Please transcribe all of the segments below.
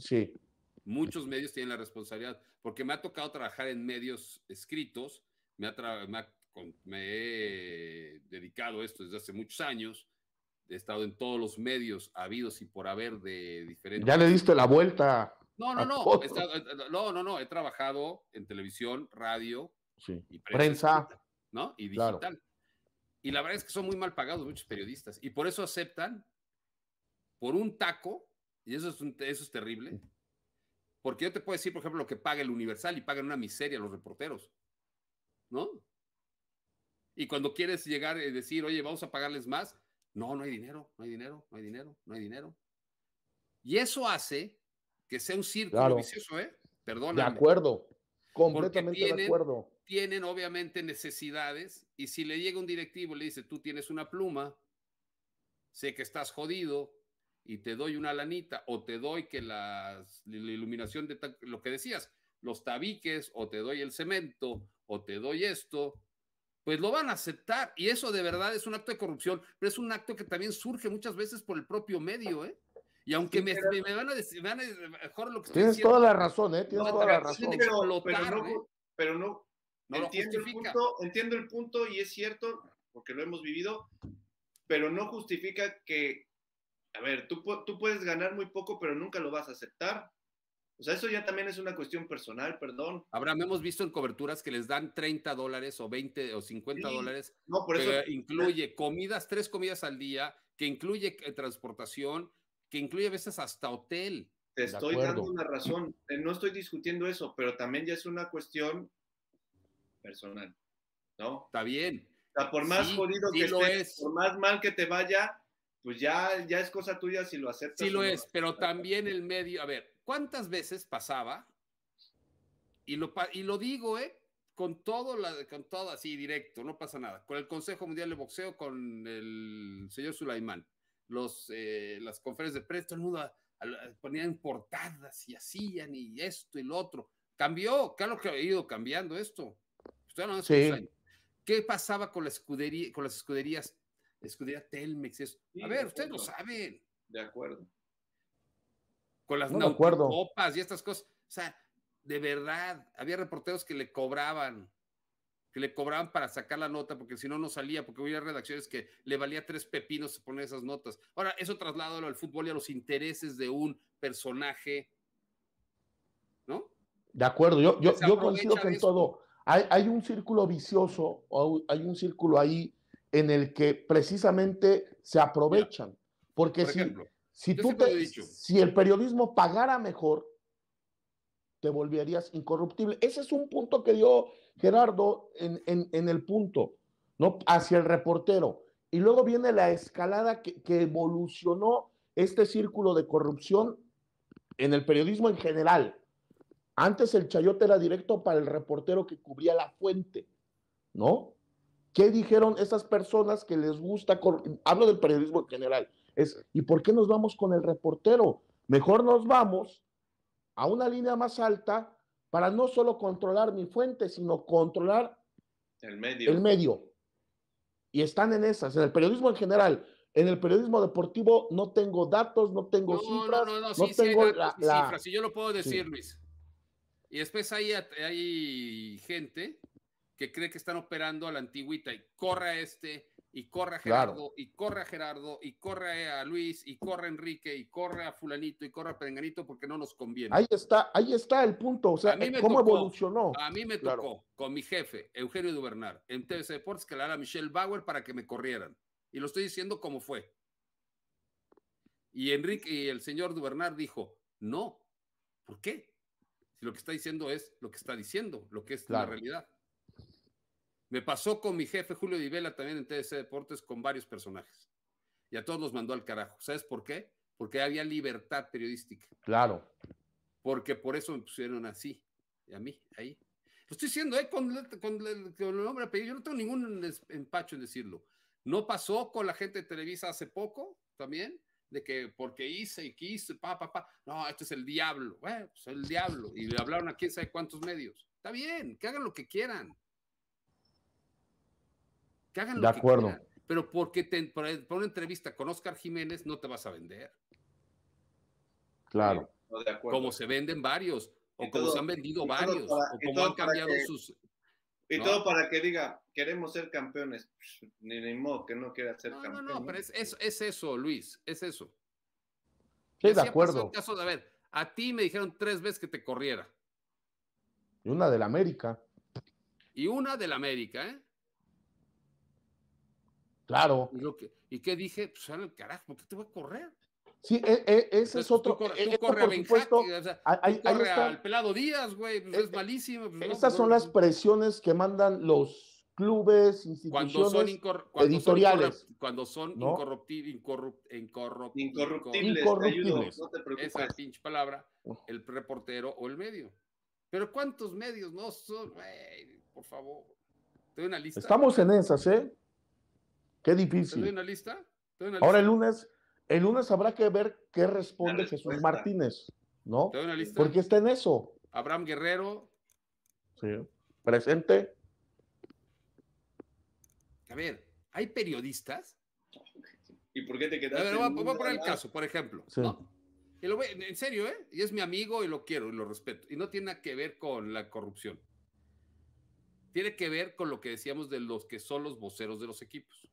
Sí. Muchos medios tienen la responsabilidad, porque me ha tocado trabajar en medios escritos, me, he dedicado a esto desde hace muchos años, he estado en todos los medios habidos y por haber de diferentes... Ya le diste la vuelta. No, no, eh, eh, no, no, no, he trabajado en televisión, radio y prensa, ¿no? Y digital. Y la verdad es que son muy mal pagados muchos periodistas y por eso aceptan por un taco y eso es, un, eso es terrible. Porque yo te puedo decir, por ejemplo, lo que paga el Universal y pagan una miseria los reporteros. ¿No? Y cuando quieres llegar y decir, oye, vamos a pagarles más, no, no hay dinero, no hay dinero, no hay dinero, no hay dinero. Y eso hace que sea un círculo vicioso, ¿eh? Perdóname. De acuerdo, completamente de acuerdo. Tienen obviamente necesidades y si le llega un directivo y le dice, tú tienes una pluma, sé que estás jodido, y te doy una lanita o te doy que la iluminación de lo que decías, los tabiques o te doy el cemento o te doy esto, pues lo van a aceptar. Y eso de verdad es un acto de corrupción, pero es un acto que también surge muchas veces por el propio medio, ¿eh? Y aunque me, van a decir, mejor lo que Tienes toda la razón, ¿eh? Tienes toda la razón. ¿eh? Pero, no, entiendo, el punto, entiendo el punto y es cierto, porque lo hemos vivido, pero no justifica que a ver, tú, tú puedes ganar muy poco, pero nunca lo vas a aceptar. O sea, eso ya también es una cuestión personal, perdón. Abraham, hemos visto en coberturas que les dan 30 dólares o 20 o 50 dólares. No, por eso. incluye comidas, tres comidas al día, que incluye eh, transportación, que incluye a veces hasta hotel. Te estoy dando una razón. Eh, no estoy discutiendo eso, pero también ya es una cuestión personal. ¿No? Está bien. O sea, por más jodido que estés, es. por más mal que te vaya, pues ya, ya es cosa tuya si lo aceptas. Sí lo es, pero también el medio, a ver, ¿cuántas veces pasaba? Y lo, y lo digo, ¿eh? Con todo, la, con todo así directo, no pasa nada. Con el Consejo Mundial de Boxeo, con el señor Sulaimán, los, eh, las conferencias de prensa, todo el mundo ponían portadas y hacían y esto y lo otro. Cambió, claro que ha ido cambiando esto. ¿Usted no sí. ¿Qué pasaba con, con las escuderías escudería Telmex. Eso. a ver, ustedes lo saben. De acuerdo. Con las copas y estas cosas. O sea, de verdad, había reporteros que le cobraban, que le cobraban para sacar la nota, porque si no, no salía, porque hubiera redacciones que le valía tres pepinos poner esas notas. Ahora, eso trasládalo al fútbol y a los intereses de un personaje, ¿no? De acuerdo, yo, yo, yo que en todo hay, hay un círculo vicioso, hay un círculo ahí en el que precisamente se aprovechan. Porque si, si el periodismo pagara mejor, te volverías incorruptible. Ese es un punto que dio Gerardo en, el punto, ¿no? Hacia el reportero. Y luego viene la escalada que, que, evolucionó este círculo de corrupción en el periodismo en general. Antes el chayote era directo para el reportero que cubría la fuente, ¿no? ¿Qué dijeron esas personas que les gusta? Hablo del periodismo en general. Es, ¿Y por qué nos vamos con el reportero? Mejor nos vamos a una línea más alta para no solo controlar mi fuente, sino controlar el medio. El medio. Y están en esas, en el periodismo en general. En el periodismo deportivo no tengo datos, no tengo cifras. No, no, no, sí, cifras. Y yo lo puedo decir, Luis. Y después hay, hay gente que cree que están operando a la antigüita y corre a este y corre a Gerardo y corre a Gerardo y corre a Luis y corre a Enrique y corre a fulanito y corre a Perenganito porque no nos conviene. Ahí está, ahí está el punto, o sea, cómo evolucionó. A mí me tocó con mi jefe, Eugenio Dubernar, en TVC Deportes que le hará a Michelle Bauer para que me corrieran. Y lo estoy diciendo como fue. Y Enrique y el señor Dubernar dijo, "No. ¿Por qué? Si lo que está diciendo es lo que está diciendo, lo que es la realidad." Me pasó con mi jefe Julio Divela también en TDC Deportes con varios personajes. Y a todos los mandó al carajo. ¿Sabes por qué? Porque había libertad periodística. Claro. Porque por eso me pusieron así. Y a mí, ahí. Lo estoy diciendo, ¿eh? con, el nombre apellido. Yo no tengo ningún empacho en decirlo. No pasó con la gente de Televisa hace poco también, de que porque hice y quise, pa, pa, pa. No, esto es el diablo. Bueno, pues el diablo. Y le hablaron a quién sabe cuántos medios. Está bien, que hagan lo que quieran. Que hagan de lo acuerdo. que Pero porque te, por, una entrevista con Oscar Jiménez no te vas a vender. Claro. Como se venden varios, o como se han vendido varios, o como han cambiado sus. Y todo para que diga, queremos ser campeones. Ni, modo que no quiera ser campeón. No, no, pero es, eso, Luis, es eso. Sí, de acuerdo. En caso de, a ver, a ti me dijeron tres veces que te corriera. Y una del América. Y una del América, ¿eh? Claro. Y, que, qué dije? Pues el carajo, ¿por qué te voy a correr? Sí, e, e, ese es otro. E, tú, corre, tú al pelado Díaz, güey, pues es malísimo. estas pues, son las presiones que mandan los clubes, instituciones, cuando son cuando editoriales. Son cuando son incorruptibles, incorruptibles, incorruptibles. no te preocupes. Esa pinche palabra, oh. el reportero o el medio. Pero ¿cuántos medios no son? Güey, por favor. Estoy en la lista. Estamos en esas, ¿eh? Qué difícil. lista? Ahora el lunes, el lunes habrá que ver qué responde Jesús Martínez, ¿no? Porque está en eso. Abraham Guerrero. Presente. A ver, hay periodistas. ¿Y por qué te quedaste? A ver, voy, a poner el caso, por ejemplo. en serio, ¿eh? Y es mi amigo y lo quiero y lo respeto. Y no tiene nada que ver con la corrupción. Tiene que ver con lo que decíamos de los que son los voceros de los equipos.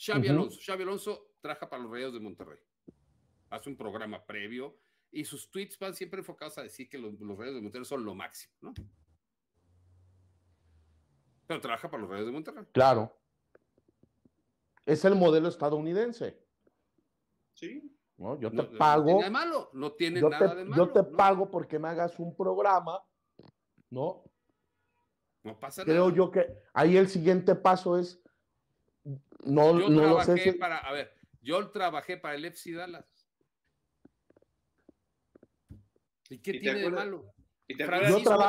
Xavi Alonso. Xavi Alonso trabaja para los reyes de Monterrey. Hace un programa previo y sus tweets van siempre enfocados a decir que los, reyes de Monterrey son lo máximo, ¿no? Pero trabaja para los reyes de Monterrey. Claro. Es el modelo estadounidense. Sí. ¿No? Yo te pago. No tiene malo, no tiene nada de malo. Yo te pago porque me hagas un programa, ¿no? No pasa nada. Creo yo que ahí el siguiente paso es no, lo sé para, a ver, yo trabajé para el FC Dallas. ¿Y qué tiene de malo? Francisco,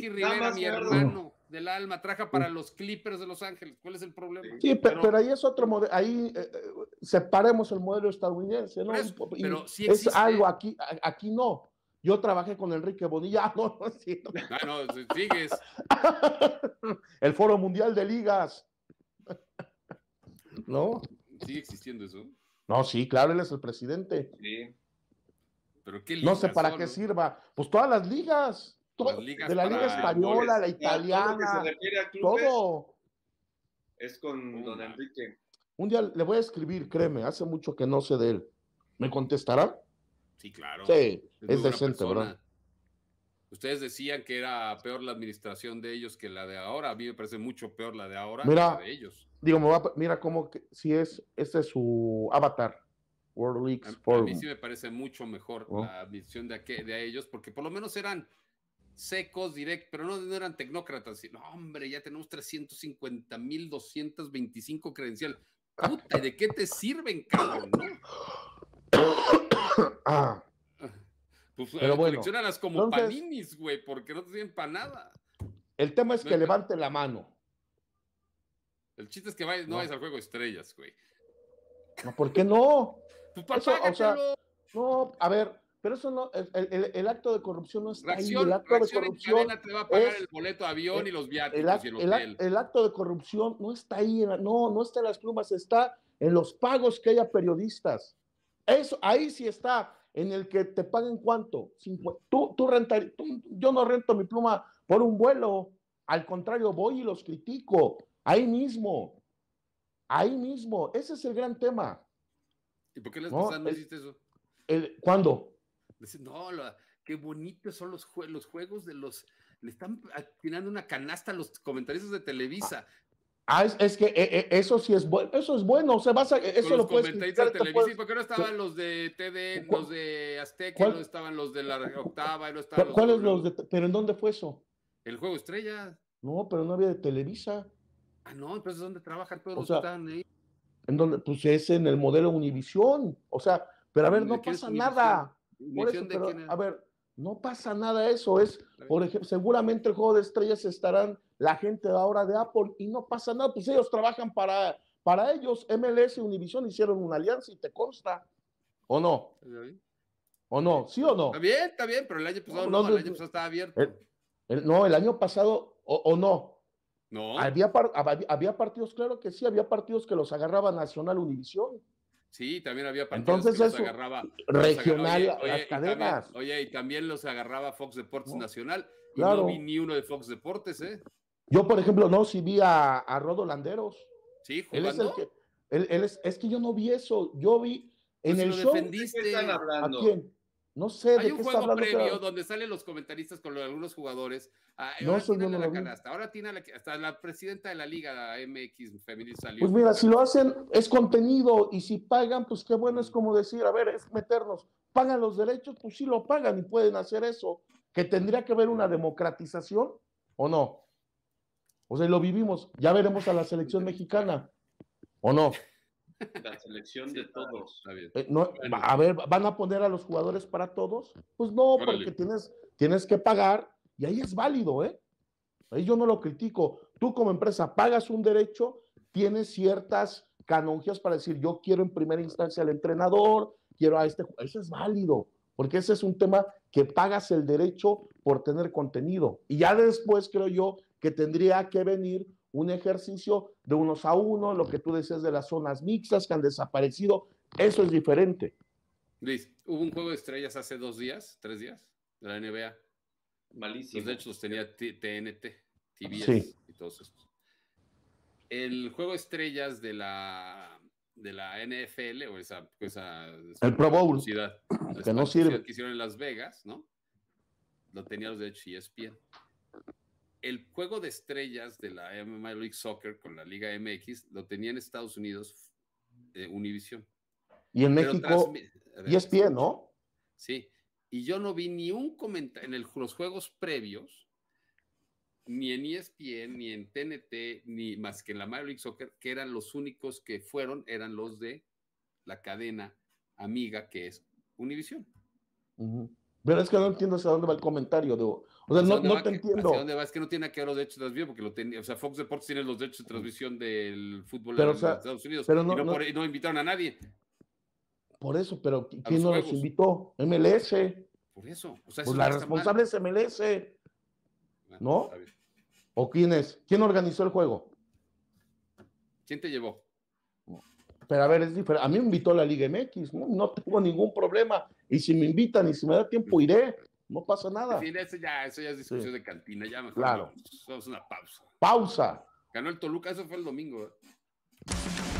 Rivera, mi hermano del alma, traja para los Clippers de Los Ángeles. ¿Cuál es el problema? Sí, pero, ahí es otro modelo. Ahí eh, eh, separemos el modelo estadounidense. ¿no? es algo aquí, aquí no. Yo trabajé con Enrique Bonilla. No, no, ah, no sigues. el Foro Mundial de Ligas. ¿no? ¿Sigue existiendo eso? No, sí, claro, él es el presidente. Sí. Pero qué no sé para qué sirva. Pues todas las ligas, de la Liga Española, la italiana, todo. Es con don Enrique. Un día le voy a escribir, créeme, hace mucho que no sé de él. ¿Me contestará? Sí, claro. Sí, es, decente, ¿verdad? Ustedes decían que era peor la administración de ellos que la de ahora. A mí me parece mucho peor la de ahora que la de ellos digo, mira cómo, si es, este es su avatar. World League a, a, mí sí me parece mucho mejor oh. la visión de, que de ellos, porque por lo menos eran secos, direct pero no, eran tecnócratas. no, hombre, ya tenemos 350.225 credencial. Puta, de qué te sirven, cabrón? Ah. Pues, pero bueno, como paninis, güey, porque no te sirven para nada. El tema es que levante la mano. El chiste es que no, no al juego de estrellas, güey. No, ¿por qué no? Pues, o sea, no, a ver, pero eso no, el, acto de corrupción no está ahí. El acto de corrupción el boleto avión y los viáticos el acto de corrupción no está ahí, no, no está en las plumas, está en los pagos que haya periodistas. Eso, ahí sí está, en el que te paguen cuánto. tú, yo no rento mi pluma por un vuelo, al contrario, voy y los critico Ahí mismo. Ahí mismo. Ese es el gran tema. ¿Y por qué les no, no hiciste eso? ¿Cuándo? No, qué bonitos son los, juegos de los. Le están tirando una canasta a los comentaristas de Televisa. Ah, es, que eh, eh, eso sí es bueno, eso es bueno, se e, los comentaristas de Televisa, ¿por qué no estaban los de TD, los de Azteca, no estaban los de la octava, no estaban los pero en dónde fue eso? El juego estrella. No, pero no había de Televisa. Ah, no, entonces pues, ¿dónde trabajan todos están ahí? En donde, pues es en el modelo Univisión. O sea, pero a ah, ver, no pasa nada. a ver, no pasa nada eso. Es, por ejemplo, seguramente el juego de estrellas estarán la gente ahora de Apple y no pasa nada. Pues ellos trabajan para, para ellos. MLS y Univision hicieron una alianza y te consta. ¿O no? ¿O no? ¿Sí o no? Está bien, está bien, pero el año pasado no, el año pasado estaba abierto. no, el año pasado, o, o no, no. Había, partidos, claro que sí, había partidos que los agarraba Nacional Univisión. Sí, también había partidos Entonces, que los agarraba regional, oye, las cadenas. y también los agarraba Fox Deportes Nacional. Y no vi ni uno de Fox Deportes, ¿eh? Yo, por ejemplo, no, sí vi a, a Rodo Landeros. Sí, jugando. es que. Él, es, que yo no vi eso. Yo vi en pues, el show. ¿A quién? No sé Hay de un juego previo donde salen los comentaristas con algunos jugadores. Ah, no, la canasta. Ahora tiene la, hasta la presidenta de la liga MX femenil salió. Pues mira, si lo hacen es contenido y si pagan, pues qué bueno es mm. como decir, a ver, es meternos. Pagan los derechos, pues sí lo pagan y pueden hacer eso. Que tendría que haber una democratización o no. O sea, lo vivimos. Ya veremos a la selección mexicana o no. La selección de todos. Eh, a ver, ¿van a poner a los jugadores para todos? Pues no, porque tienes, tienes que pagar y ahí es válido, ¿eh? Ahí yo no lo critico. Tú como empresa pagas un derecho, tienes ciertas canonjas para decir, yo quiero en primera instancia al entrenador, quiero a este, eso es válido, porque ese es un tema que pagas el derecho por tener contenido. Y ya después creo yo que tendría que venir un ejercicio de unos a uno, lo que tú decías de las zonas mixtas que han desaparecido, eso es diferente. Luis, hubo un juego de estrellas hace dos días, tres días, de la NBA. Malísimo. De hecho, los tenía TNT, TBS y todos estos. El juego de estrellas de la, de la NFL, o esa, el Pro Bowl, que no sirve. que hicieron en Las Vegas, ¿no? Lo tenía los de ESPN el juego de estrellas de la MLS Soccer con la Liga MX lo tenía en Estados Unidos eh, Univision. Y en México, y e ¿no? Sí, y yo no vi ni un comentario en los juegos previos, ni en ESPN, ni en TNT, ni más que en la MLS Soccer, que eran los únicos que fueron, eran los de la cadena amiga que es Univision. Pero es que no entiendo hacia dónde va el comentario. o sea, no, no te entiendo. Es que no tiene que ver los derechos de transmisión, porque lo tenía o sea, Fox Sports tiene los derechos de transmisión del fútbol en de Estados Unidos. Pero no, y no, invitaron a nadie. Por eso, pero ¿quién no los invitó? MLS. Por eso. O sea, pues la responsable es MLS. Ah, ¿No? ¿O quién es? ¿Quién organizó el juego? ¿Quién te llevó? Pero a ver, es diferente. A mí me invitó la Liga MX, ¿no? no tengo ningún problema. Y si me invitan y si me da tiempo, iré. No pasa nada. Sí, eso ya, eso ya es discusión de cantina, ya Claro. eso una pausa. Pausa. Ganó el Toluca, eso fue el domingo. ¿eh?